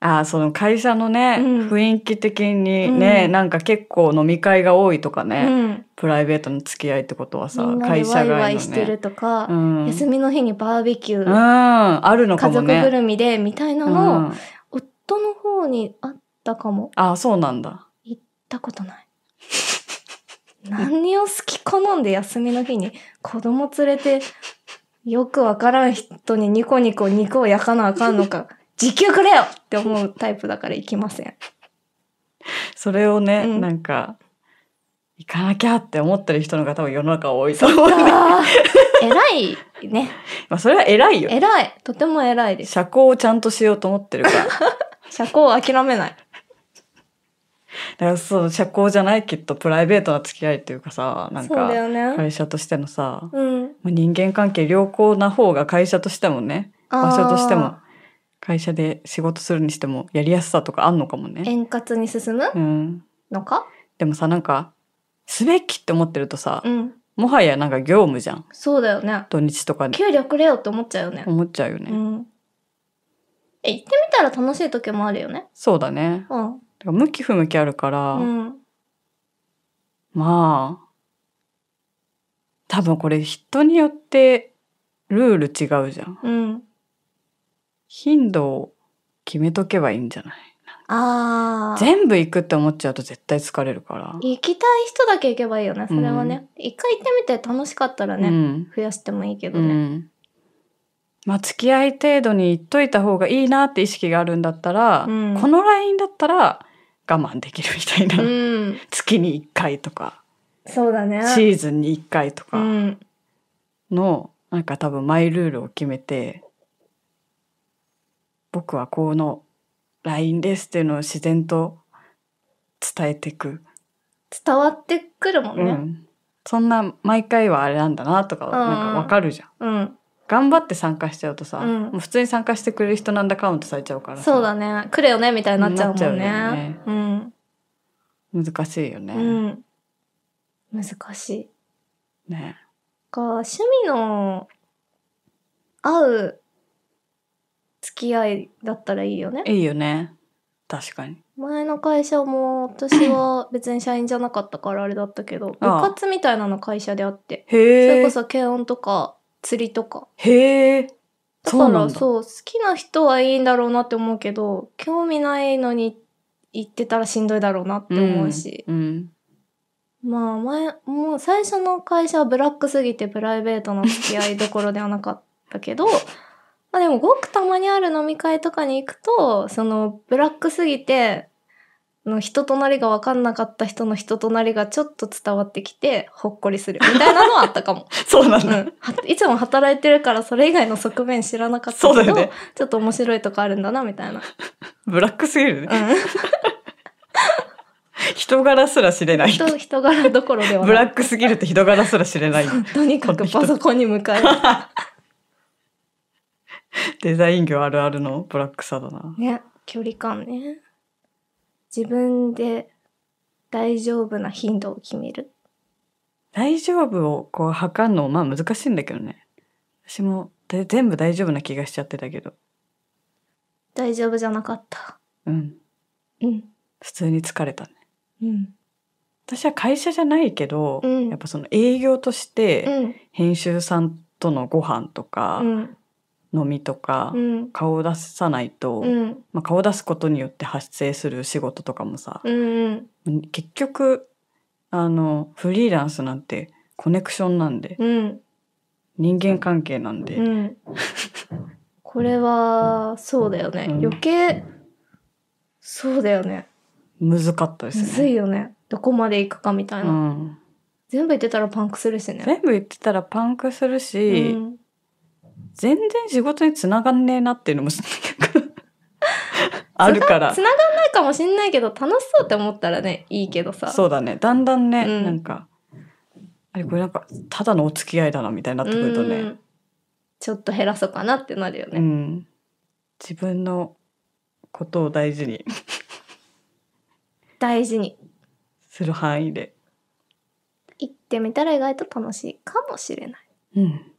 あその会社のね、うん、雰囲気的にね、うん、なんか結構飲み会が多いとかね、うん、プライベートの付き合いってことはさ会社がワイワイしてるとか、うん、休みの日にバーベキュー、うん、あるのかも、ね、家族ぐるみでみたいなの、夫の方にあったかもあそうなんだ行ったことない 何を好き好んで休みの日に子供連れてよくわからん人にニコニコ肉を焼かなあかんのか時給くれよって思うタイプだから行きません。それをね、うん、なんか行かなきゃって思ってる人の方も世の中多いと思う、ね、偉いね。まあそれは偉いよ。偉い。とても偉いです。社交をちゃんとしようと思ってるから。社交を諦めない。だからそう、社交じゃないきっとプライベートな付き合いっていうかさ、なんか、会社としてのさ、うん、人間関係良好な方が会社としてもね、場所としても会社で仕事するにしてもやりやすさとかあんのかもね。円滑に進むうん、のか、でもさなんかすべきって思ってるとさ、うん、もはやなんか業務じゃんそうだよね。土日とかに給料くれよって思っちゃうよね。思っちゃうよね。うん。え、行ってみたら楽しい時もあるよね。そうだね。うん。だから向き不向きあるから、うん。まあ多分これ人によってルール違うじゃん。うん。頻度を決めとけばいいんじゃないああ。全部行くって思っちゃうと絶対疲れるから。行きたい人だけ行けばいいよね、それはね。一、回行ってみて楽しかったらね、うん増やしてもいいけどうね。ん。まあ、付き合い程度に言っといた方がいいなって意識があるんだったら、うんこのラインだったら我慢できるみたいな。うん。月に1回とか、そうだね。シーズンに1回とうかん。の、なんか多分マイルールを決めて、僕はこのラインですっていうのを自然と伝えてく伝わってくるもんね、うん、そんな毎回はあれなんだなとかなんかわかるじゃん、うん、頑張って参加しちゃうとさ、うん、もう普通に参加してくれる人なんだカウントされちゃうからそうだね来れよねみたいになっちゃうもんね、ね、うん、難しいよね、うん、難しいねえ趣味の合う付き合いだったらいいよね。いいよね。確かに。前の会社も私は別に社員じゃなかったからあれだったけど、部活みたいなの会社であって。それこそ軽音とか釣りとか。へえ。だからそう好きな人はいいんだろうなって思うけど興味ないのに行ってたらしんどいだろうなって思うし、うん、うん、まあ前もう最初の会社はブラックすぎてプライベートの付き合いどころではなかったけどまあでもごくたまにある飲み会とかに行くと、そのブラックすぎて、の人となりが分かんなかった人の人となりがちょっと伝わってきてほっこりするみたいなのはあったかも そうなの、うん、いつも働いてるからそれ以外の側面知らなかったけど、ね、ちょっと面白いとこあるんだなみたいなブラックすぎるね、うん、人柄すら知れない人人柄どころではブラックすぎるって人柄すら知れないとにかくパソコンに向かう デザイン業あるあるのブラックさだな。ね、距離感ね。自分で大丈夫な頻度を決める。大丈夫をこう測るのもまあ難しいんだけどね。私もで全部大丈夫な気がしちゃってたけど。大丈夫じゃなかった。うん。うん。普通に疲れたね。うん。私は会社じゃないけど、うん、やっぱその営業として編集さんとのご飯とか、うん、のみとか、顔を出さないと、うん、まあ、顔を出すことによって発生する仕事とかもさ、うんうん、結局あのフリーランスなんてコネクションなんで、うん、人間関係なんで、うん、これはそうだよね、余計そうだよねむずかったですねいよねどこまでいくかみたいな、全部言ってたらパンクするしね全部言ってたらパンクするし、全然仕事につながんねえなっていうのもあるからつながんないかもしんないけど楽しそうって思ったらねいいけどさそうだねだんだんね、うん、なんかあれこれなんかただのお付き合いだなみたいになってくるとねちょっと減らそうかなってなるよね、うん、自分のことを大事に 大事にする範囲で行ってみたら意外と楽しいかもしれないうん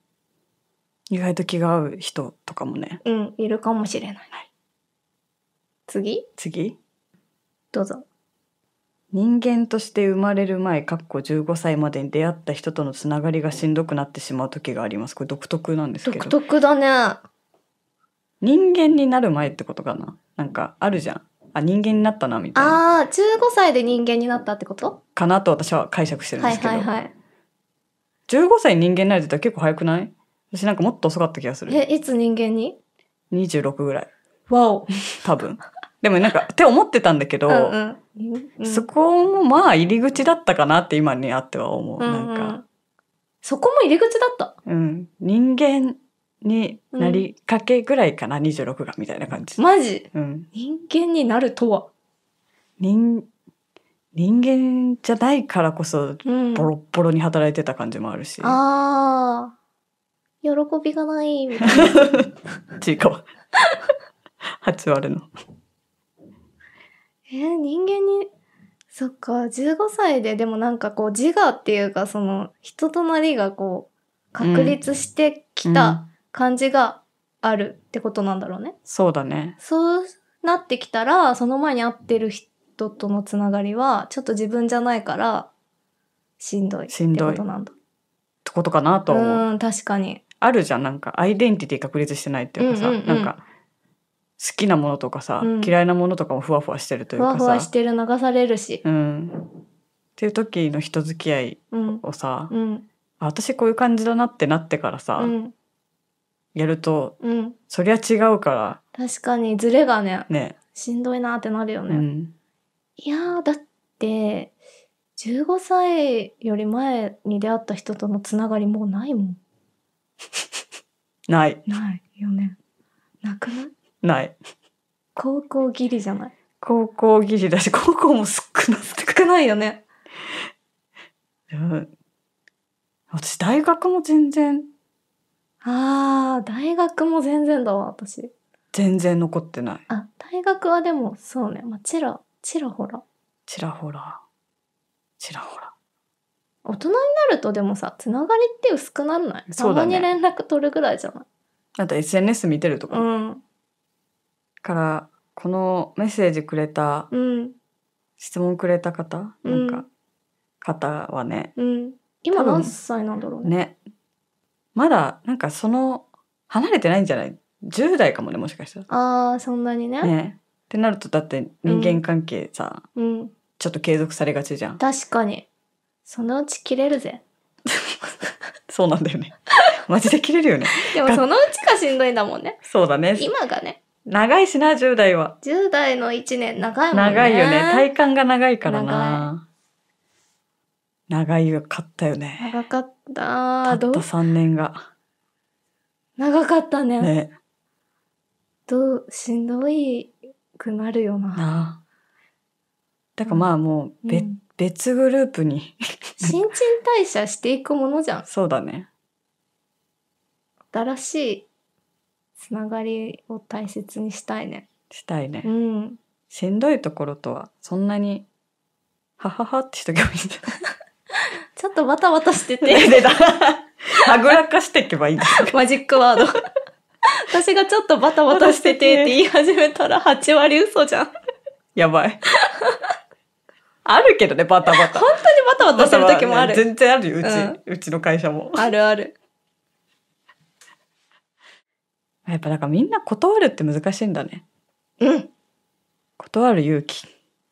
意外と気が合う人とかもね。うん、いるかもしれない。はい、次次どうぞ。人間として生まれる前、かっこ15歳までに出会った人とのつながりがしんどくなってしまう時があります。これ独特なんですけど。独特だね。人間になる前ってことかななんかあるじゃん。あ、人間になったな、みたいな。ああ、15歳で人間になったってことかなと私は解釈してるんですけど。はいはいはい。15歳人間になるって結構早くない私なんかもっと遅かった気がする。え、いつ人間に ?26 ぐらい。わお。多分。でもなんか、って思ってたんだけど、うんうん、そこもまあ入り口だったかなって今にあっては思う。うんうん、なんか。そこも入り口だったうん。人間になりかけぐらいかな、うん、26がみたいな感じ。マジ、うん、人間になるとは人、人間じゃないからこそ、ボロッボロに働いてた感じもあるし。うん、ああ。喜びがないみたいなち いかわ8割のえー、人間にそっか15歳ででもなんかこう自我っていうかその人となりがこう確立してきた感じがあるってことなんだろうね、うんうん、そうだねそうなってきたらその前に会ってる人とのつながりはちょっと自分じゃないからしんどいってことなんだってことかなと思ううん確かにあるじゃんなんかアイデンティティ確立してないっていうかさ、うんうんうん、なんか好きなものとかさ、うん、嫌いなものとかもふわふわしてるというかさふわふわしてる流されるし、うん、っていう時の人付き合いをさ、うん、私こういう感じだなってなってからさ、やると、そりゃ違うから確かにズレがねねしんどいなってなるよね、いやだって15歳より前に出会った人とのつながりもうないもん ないないよねなくないない高校ギリじゃない高校ギリだし高校も少なく少ないよねうん私大学も全然ああ、大学も全然だわ私全然残ってないあ大学はでもそうねまあちらちらほらちらほらちらほら大人になるとでもさつながりって薄くなんないたそうまねに連絡取るぐらいじゃないあと SNS 見てるとか、うんからこのメッセージくれたうん質問くれた方、んなんか方はねうん今何歳なんだろうねねまだなんかその離れてないんじゃない10代かもねもしかしたらああそんなにねねってなるとだって人間関係さ、うんちょっと継続されがちじゃん確かにそのうち切れるぜ。そうなんだよね。マジで切れるよね。でもそのうちがしんどいんだもんね。そうだね。今がね。長いしな、10代は。10代の1年長いもんね。長いよね。体感が長いからな。長いよかったよね。長かった。たった3年が。長かったね。ね。どう、しんどいくなるよな。なだからまあもう、べ。うん別グループに新陳代謝していくものじゃん そうだね新しいつながりを大切にしたいねしたいね、うん、しんどいところとはそんなにはははってしとけばいいんだ ちょっとバタバタしてて はぐらかしていけばいいんマジックワード私がちょっとバタバタしててって言い始めたら8割嘘じゃんやばいあるけどね、バタバタ。本当にバタバタする時もある。全然あるよ、うち、うん、うちの会社も。あるある。やっぱだからみんな断るって難しいんだね。うん。断る勇気。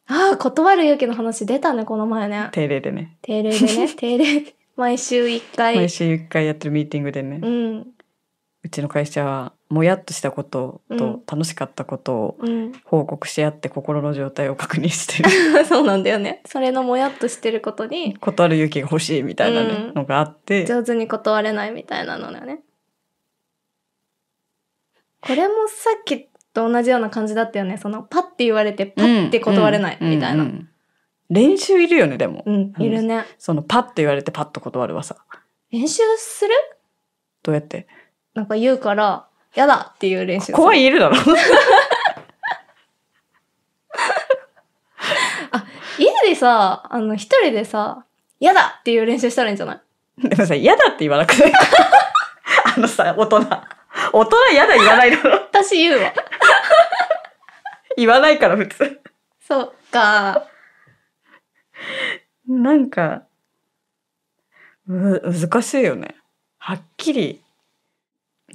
ああ、断る勇気の話出たね、この前ね。定例でね。定例でね、定例。毎週1回。毎週1回やってるミーティングでね。うん。うちの会社はもやっとしたことと楽しかったことを報告し合って心の状態を確認してる、うんうん、そうなんだよねそれのもやっとしてることに断る勇気が欲しいみたいなのがあって上手に断れないみたいなのだよねこれもさっきと同じような感じだったよねそのパッて言われてパッて断れないみたいな、練習いるよねでも、いるねそのパッて言われてパッと断るはさ練習するどうやってなんか言うからやだっていう練習怖いいるだろ あ家でさあの一人でさやだっていう練習したらいいんじゃないでもさ嫌だって言わなくて あのさ大人大人嫌だ言わないだろ私言うわ言わないから普通そっかなんかむ難しいよねはっきり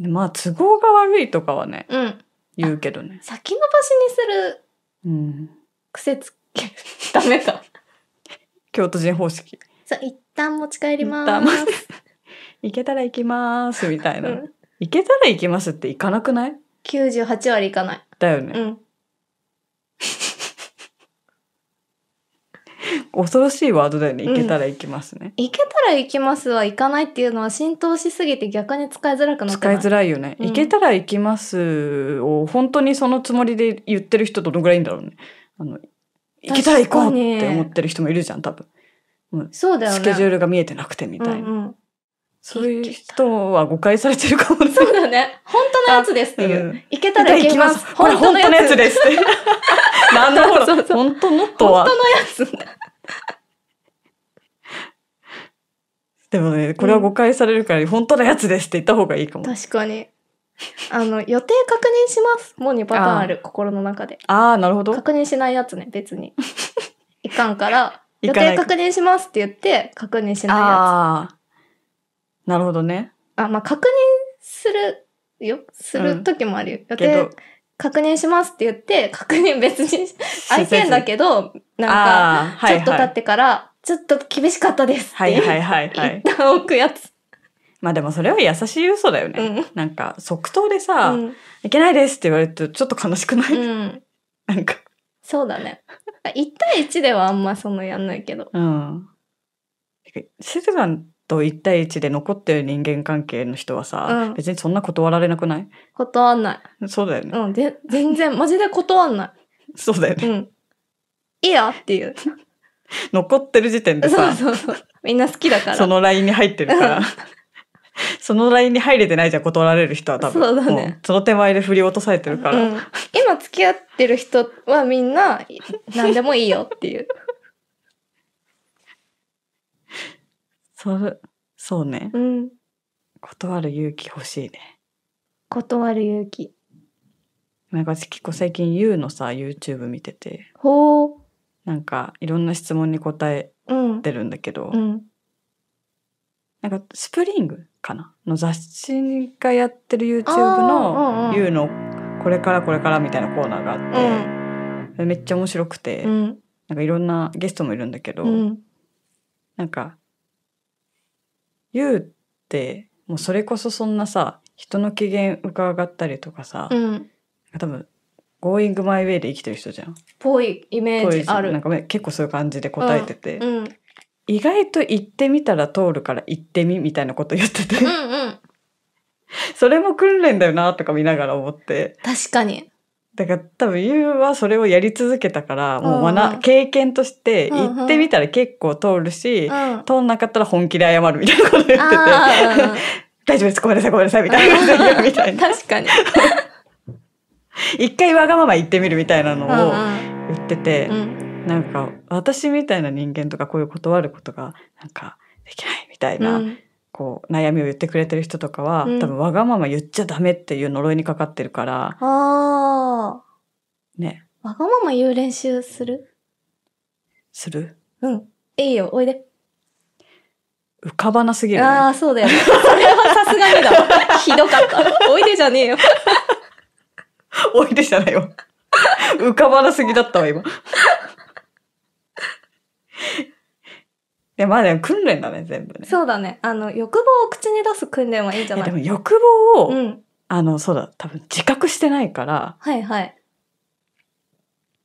まあ都合が悪いとかはね、うん、言うけどね先延ばしにする、うん、癖つけダメだ京都人方式そう一旦持ち帰ります 行けたら行きますみたいな、うん、行けたら行きますって行かなくない ?98 割行かないだよね、うん、恐ろしいワードだよね。行けたら行きますね。行けたら行きますは行かないっていうのは浸透しすぎて逆に使いづらくなって使いづらいよね。行けたら行きますを本当にそのつもりで言ってる人どのぐらいいんだろうね。あの、行けたら行こうって思ってる人もいるじゃん、多分。うん、そうだよね。スケジュールが見えてなくてみたいな。うんうん、そういう人は誤解されてるかもい。そうだね。本当のやつですっていう。うん、行けたら行きます。本当のやつですって。なんだろう、本当のとは。本当のやつ。でもねこれは誤解されるから、うん、本当のやつですって言った方がいいかも確かにあの予定確認しますもう2パターンある心の中でああなるほど確認しないやつね別に いかんから予定確認しますって言って確認しないやつああなるほどねあまあ確認するよする時もあるよ、うん、予定確認しますって言って、確認別に、相手んだけど、なんか、ちょっと経ってから、ちょっと厳しかったですって。はいはいはい、一旦置くやつ。まあでもそれは優しい嘘だよね。うん、なんか、即答でさ、うん、いけないですって言われるとちょっと悲しくない、うん、なんか。そうだね。1対1ではあんまそのやんないけど。うん。せつさんと一対一で残ってる人間関係の人はさ、うん、別にそんな断られなくない断んない。そうだよね。うん、で全然、マジで断んない。そうだよね。うん。いいよっていう。残ってる時点でさ、そうそうそうみんな好きだから。そのラインに入ってるから。そのラインに入れてないじゃん断られる人は多分そうだ、ね、その手前で振り落とされてるから、うん、今付き合ってる人はみんな 何でもいいよっていうそう、そうね、うん、断る勇気欲しいね断る勇気なんか結構最近 YOU のさ YouTube 見ててほうなんかいろんな質問に答えてるんだけど、うん、なんかスプリングかなの雑誌がやってる YouTube の YOU のこれからこれからみたいなコーナーがあって、うん、めっちゃ面白くて、うん、なんかいろんなゲストもいるんだけど、うん、なんか言うってもうそれこそそんなさ人の機嫌伺ったりとかさ、うん、多分「Going my way」で生きてる人じゃん。ぽいイメージある。なんか結構そういう感じで答えてて、うんうん、意外と行ってみたら通るから行ってみみたいなこと言っててうん、それも訓練だよなとか見ながら思って確かにだから多分うはそれをやり続けたから、もうな経験として行ってみたら結構通るし、通んなかったら本気で謝るみたいなこと言ってて、大丈夫です、ごめんなさい、ごめんなさい、みたいな。みたいな確かに。一回わがまま言ってみるみたいなのを言ってて、なんか私みたいな人間とかこういう断ることがなんかできないみたいなこう悩みを言ってくれてる人とかは、うん、多分わがまま言っちゃダメっていう呪いにかかってるから。ああ。ね。わがまま言う練習するするうん。いいよ、おいで。浮かばなすぎる、ね、ああ、そうだよ、それはさすがにだ ひどかった。おいでじゃねえよ。おいでじゃないよ。浮かばなすぎだったわ、今。や、まあでも訓練だね、全部ね。そうだね。あの、欲望を口に出す訓練はいいんじゃないでも欲望を、うん、あの、そうだ、多分自覚してないから。はいはい。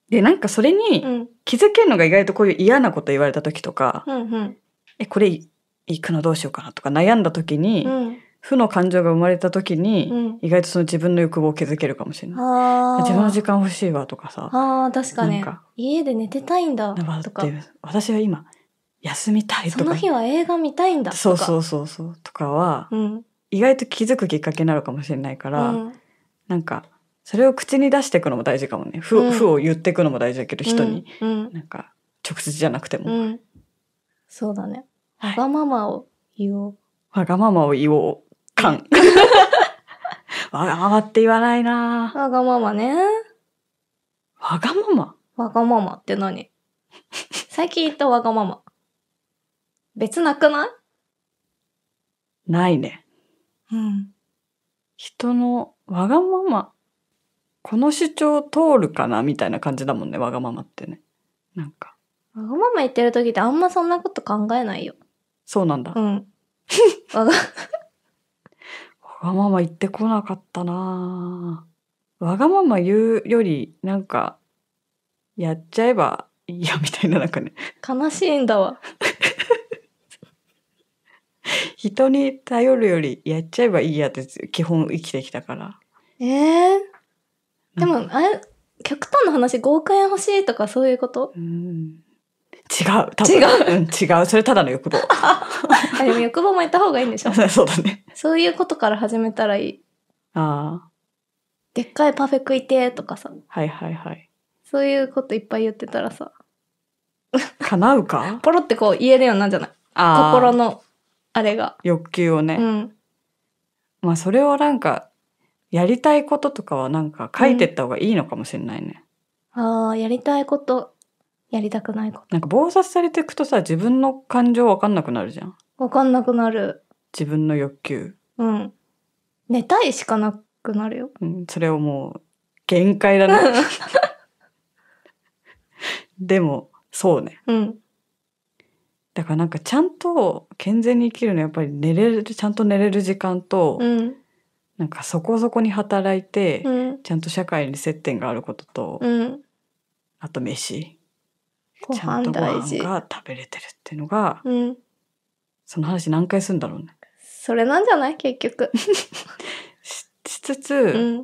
で、なんかそれに気づけるのが意外とこういう嫌なこと言われた時とか、うんうん、え、これ行くのどうしようかなとか悩んだ時に、うん、負の感情が生まれた時に、うん、意外とその自分の欲望を気づけるかもしれない。自分の時間欲しいわとかさ。あ確かに。家で寝てたいんだとか。私は今、休みたいとか。その日は映画見たいんだとか。そうそうそうそう。とかは、うん、意外と気づくきっかけになるかもしれないから、うん、なんか、それを口に出していくのも大事かもね。ふ、うん、ふを言っていくのも大事だけど、人に。うん、なんか、直接じゃなくても。うん、そうだね。わがままを言おう。わがままを言おう。かん。わがままって言わないなわがままね。わがままわがままって何最近言ったわがまま。別なくないないね。うん。人のわがまま、この主張通るかなみたいな感じだもんね、わがままってね。なんか。わがまま言ってる時ってあんまそんなこと考えないよ。そうなんだ。うん。わが、わがまま言ってこなかったなわがまま言うより、なんか、やっちゃえばいいやみたいななんかね。悲しいんだわ。人に頼るよりやっちゃえばいいやって基本生きてきたから。ええー、でも、あれ、極端な話、5億円欲しいとかそういうことうん。違う。多分違う、うん。違う。それただの欲望。あでも欲望も言った方がいいんでしょ そうだね。そういうことから始めたらいい。ああ。でっかいパフェ食いてとかさ。はいはいはい。そういうこといっぱい言ってたらさ。叶うかポロってこう言えるようになるんじゃない心のあれが。欲求をね。うん、まあそれをなんか、やりたいこととかはなんか書いてった方がいいのかもしれないね。うん、ああ、やりたいこと、やりたくないこと。なんか暴殺されていくとさ、自分の感情わかんなくなるじゃん。わかんなくなる。自分の欲求。うん。寝たいしかなくなるよ。うん、それをもう、限界だね。でも、そうね。うん。だからなんかちゃんと健全に生きるのはやっぱり寝れるちゃんと寝れる時間と、うん、なんかそこそこに働いて、うん、ちゃんと社会に接点があることと、うん、あと飯ちゃんとご飯が食べれてるっていうのが、その話何回するんだろうね。それなんじゃない結局 し。しつつ、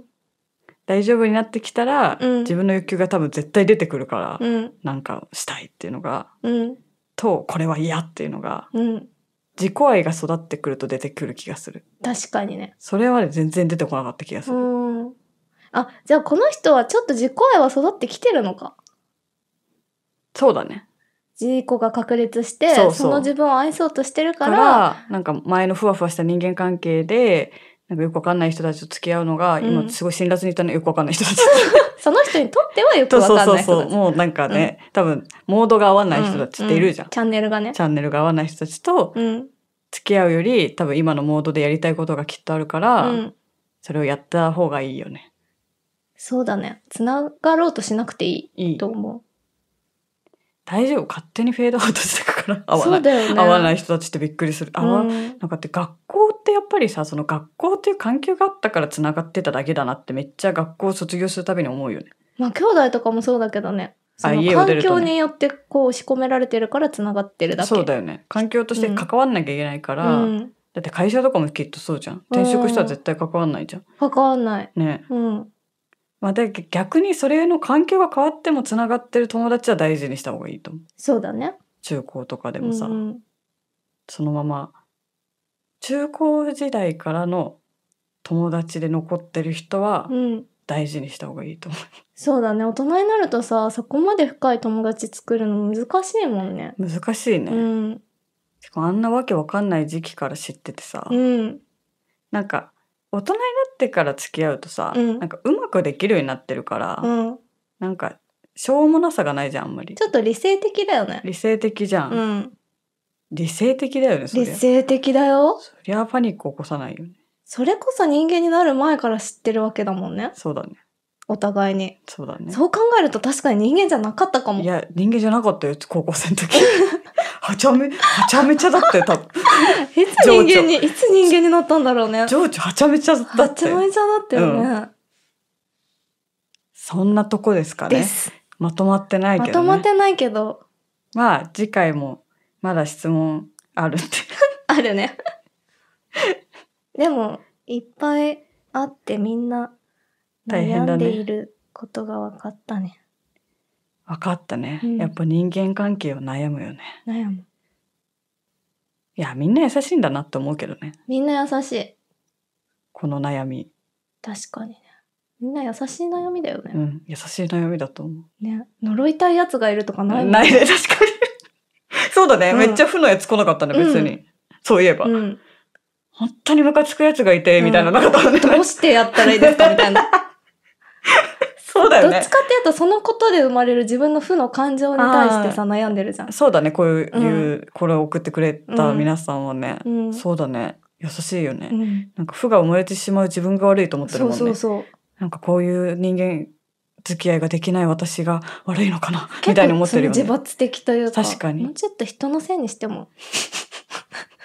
大丈夫になってきたら、自分の欲求が多分絶対出てくるから、うん、なんかしたいっていうのが。とこれは嫌っていうのが、うん、自己愛が育ってくると出てくる気がする確かにねそれは、ね、全然出てこなかった気がするあじゃあこの人はちょっと自己愛は育ってきてるのかそうだね自己が確立してその自分を愛そうとしてるからからなんか前のふわふわした人間関係でなんかよくわかんない人たちと付き合うのが、今すごい辛辣に言ったのよくわかんない人たち。その人にとってはよくそうわそうかんそなうい人そう。そう。もうなんかね、多分、モードが合わない人たちっているじゃん。チャンネルがね。チャンネルが合わない人たちと付き合うより、多分今のモードでやりたいことがきっとあるかうら、ん。それをやった方がいいよね。そうだね。繋がろうとしなくていいいいと。思大丈夫勝手にフェードアウトしてくから 合わない、ね、合わない人たちってびっくりする合わ、うん、なんかって学校ってやっぱりさその学校っていう環境があったからつながってただけだなってめっちゃ学校卒業するたびに思うよね。まあ兄弟とかもそうだけどねその環境によってこう仕込められてるからつながってるだけそうだよね環境として関わんなきゃいけないから、うん、だって会社とかもきっとそうじゃん転職したら絶対関わんないじゃん関わんないね、うん、まあ、で逆にそれの環境が変わってもつながってる友達は大事にした方がいいと思う。そうだね。中高とかでもさ、うん、そのまま中高時代からの友達で残ってる人は大事にした方がいいと思う。うん、そうだね大人になるとさそこまで深い友達作るの難しいもんね。難しいね。うん、しかもあんなわけわかんない時期から知っててさ、うん、なんか大人になってから付き合うとさ、うん、なんかうまくできるようになってるから、うん、なんかしょうもなさがないじゃんあんまりちょっと理性的だよね理性的じゃん、うん、理性的だよね理性的だよそりゃパニック起こさないよねそれこそ人間になる前から知ってるわけだもんねそうだねお互いにそうだねそう考えると確かに人間じゃなかったかもいや人間じゃなかったよ高校生の時 はちゃめ、はちゃめちゃだって、た いつ人間に、いつ人間になったんだろうね。情緒はちゃめちゃだって。はちゃめちゃだったよね、うん。そんなとこですかね。まとまってないけど、ね、まとまってないけど。まあ、次回も、まだ質問あるって。あるね。でも、いっぱいあってみんな悩んでいることが分かったね。分かったね、うん、やっぱ人間関係は悩むよね悩むいやみんな優しいんだなって思うけどねみんな優しいこの悩み確かにねみんな優しい悩みだよね、うん、優しい悩みだと思うね呪いたいやつがいるとかない、ないね確かにそうだね、うん、めっちゃ負のやつ来なかったね別に、そういえば、本当にムカつくやつがいて、みたいな、なかったね。どうしてやったらいいですかみたいな。そうだよね。どっちかっていうと、そのことで生まれる自分の負の感情に対してさ、悩んでるじゃん。そうだね、こういう、うん、これを送ってくれた皆さんはね、うん、そうだね。優しいよね、うん、なんか負が生まれてしまう自分が悪いと思ってるもんね。そうそうなんかこういう人間付き合いができない私が悪いのかなみたいに思ってるよね。自罰的というか。確かに。もうちょっと人のせいにしても。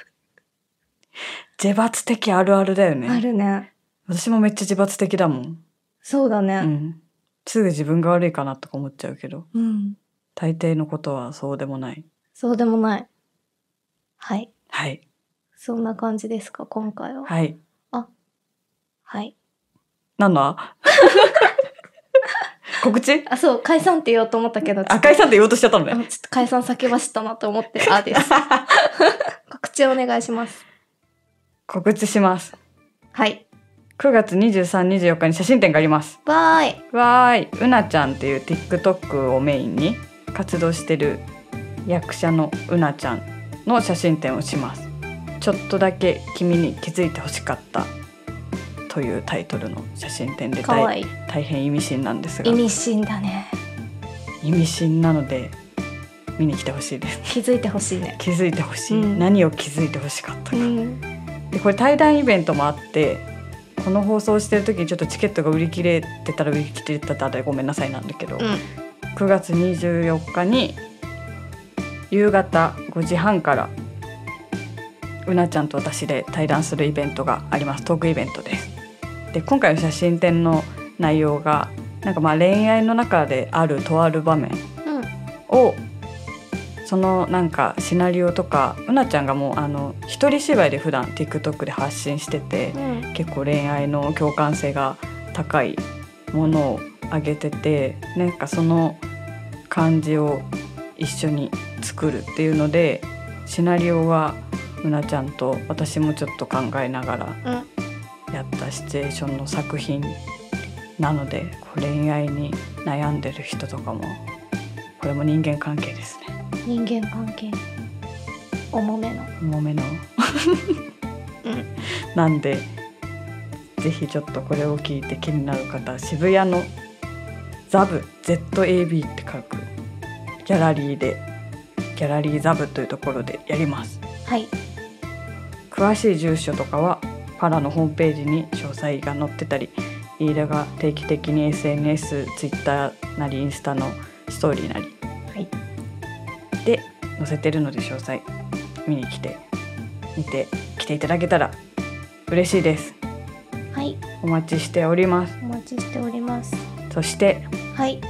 自罰的あるあるだよね。あるね。私もめっちゃ自罰的だもん。そうだね。うん、すぐ自分が悪いかなとか思っちゃうけど、うん、大抵のことはそうでもないそうでもないはいはいそんな感じですか今回ははいあはいなんだ 告知あ、そう、解散って言おうと思ったけど。あ、解散って言おうとしちゃったのね。ちょっと解散叫ばしたなと思って、あです。告知お願いします。告知します。はい。9月23、24日に写真展があります。わーい。わーい。うなちゃんっていう TikTok をメインに活動してる役者のうなちゃんの写真展をします。ちょっとだけ君に気づいてほしかったというタイトルの写真展で大変意味深なんですが意味深だね意味深なので見に来てほしいです気づいてほしいね気づいてほしい、うん、何を気づいてほしかったか、うん、でこれ対談イベントもあってこの放送してる時にちょっとチケットが売り切れてたら売り切れてたらごめんなさいなんだけど、うん、9月24日に夕方5時半からうなちゃんと私で対談するイベントがありますトークイベントです。で今回の写真展の内容がなんかまあ恋愛の中であるとある場面を、うんそのなんかシナリオとかうなちゃんがもうあの一人芝居で普段 TikTok で発信してて、うん、結構恋愛の共感性が高いものをあげててなんかその感じを一緒に作るっていうのでシナリオはうなちゃんと私もちょっと考えながらやったシチュエーションの作品なので、う恋愛に悩んでる人とかもこれも人間関係ですね。人間関係重めの重めの、うん、なんでぜひちょっとこれを聞いて気になる方渋谷のザブ ZAB って書くギャラリーでギャラリーザブというところでやりますはい詳しい住所とかはパラのホームページに詳細が載ってたり飯田が定期的に SNSTwitter なりインスタのストーリーなりせてるので詳細見に来て見て来ていただけたら嬉しいですはいお待ちしておりますお待ちしておりますそしてはい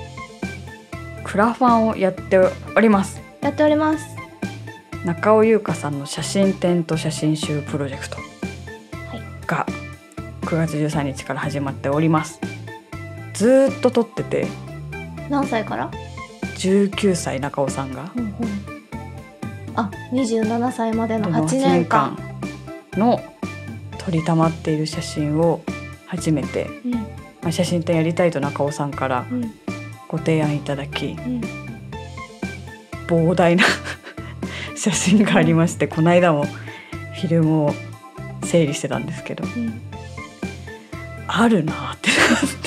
クラファンをやっておりますやっております中尾優香さんの写真展と写真集プロジェクトが9月13日から始まっておりますずっと撮ってて何歳から19歳中尾さんが、うんうんあ27歳までの8年間の撮りたまっている写真を初めて、うん、まあ、写真展やりたいと中尾さんからご提案いただき、うん膨大な 写真がありまして、この間もフィルムを整理してたんですけど、あるなって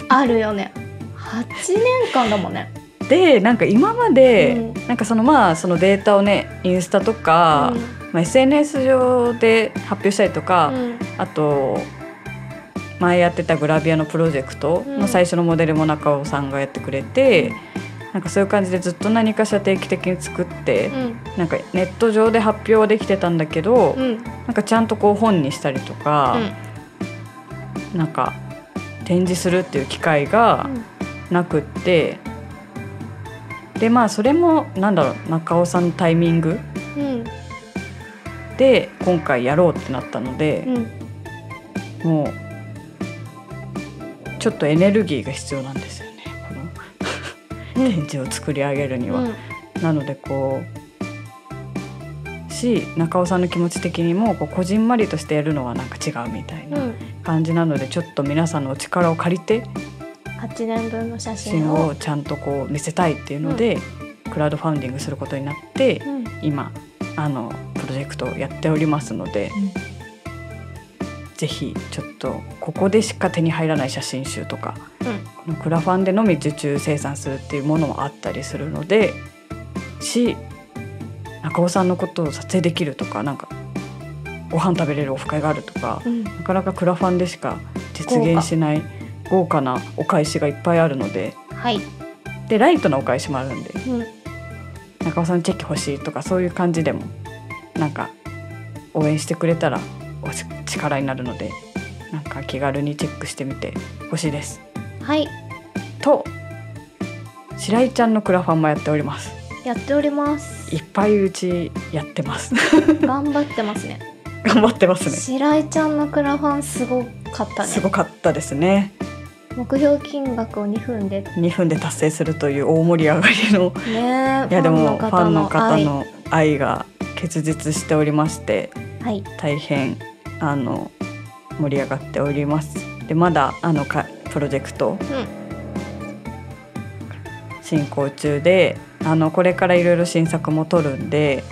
あるよね8年間だもんねでなんか今まで、なんかそのまあそのデータをねインスタとか、まあ、SNS 上で発表したりとか、あと前やってたグラビアのプロジェクトの最初のモデルも中尾さんがやってくれて、なんかそういう感じでずっと何かしら定期的に作って、うん、なんかネット上で発表はできてたんだけど、うん、なんかちゃんとこう本にしたりとか、うん、なんか展示するっていう機会がなくって、でまあそれもなんだろう中尾さんのタイミングで今回やろうってなったので、うん、もうちょっとエネルギーが必要なんですよねこの展示を作り上げるには。うん、なのでこうし中尾さんの気持ち的にもこうこじんまりとしてやるのはなんか違うみたいな感じなので、ちょっと皆さんのお力を借りて8年分の写真をちゃんとこう見せたいっていうので、うん、クラウドファンディングすることになって、うん、今あのプロジェクトをやっておりますので、うん、ぜひちょっとここでしか手に入らない写真集とか、うん、クラファンでのみ受注生産するっていうものもあったりするのでし中尾さんのことを撮影できるとかなんかご飯食べれるオフ会があるとか、なかなかクラファンでしか実現しない。豪華なお返しがいっぱいあるので、はい、でライトなお返しもあるんで、うん、中尾さんチェキ欲しいとかそういう感じでもなんか応援してくれたらお力になるのでなんか気軽にチェックしてみてほしいです。はいと白井ちゃんのクラファンもやっております。やっております。いっぱいうちやってます。頑張ってますね。頑張ってますね。白井ちゃんのクラファンすごかった、ね、すごかったですね。目標金額を2分で2分で達成するという大盛り上がりの、ね、いやでもファンの方の愛が結実しておりまして、はい、大変あの盛り上がっております。でまだあのかプロジェクト、進行中であのこれからいろいろ新作も撮るんで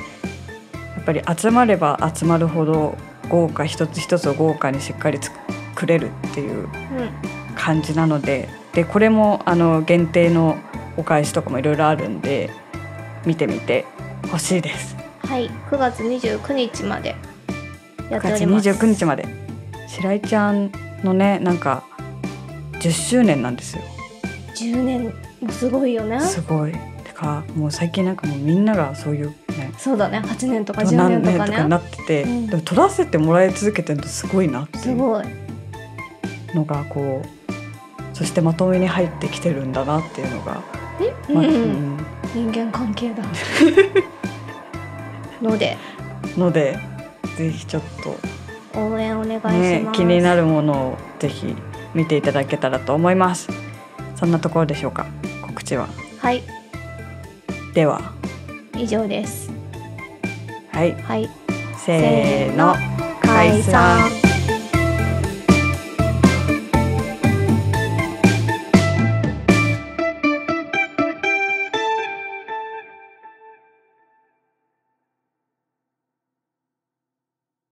やっぱり集まれば集まるほど豪華一つ一つを豪華にしっかり作れるっていう。うん感じなのででこれもあの限定のお返しとかもいろいろあるんで見てみてほしいですはい9月29日までやっております9月29日まで白井ちゃんのねなんか10周年なんですよ10年すごいよねすごいてかもう最近なんかもうみんながそういうねそうだね8年とか10年とかねとかなってて、うん、でも取らせてもらい続けてるのすごいなっていうのがこうそしてまとめに入ってきてるんだなっていうのが、まあ、うん、人間関係だので のでぜひちょっと応援お願いします、ね、気になるものをぜひ見ていただけたらと思いますそんなところでしょうか告知ははいでは以上ですはい、はい、せーの解散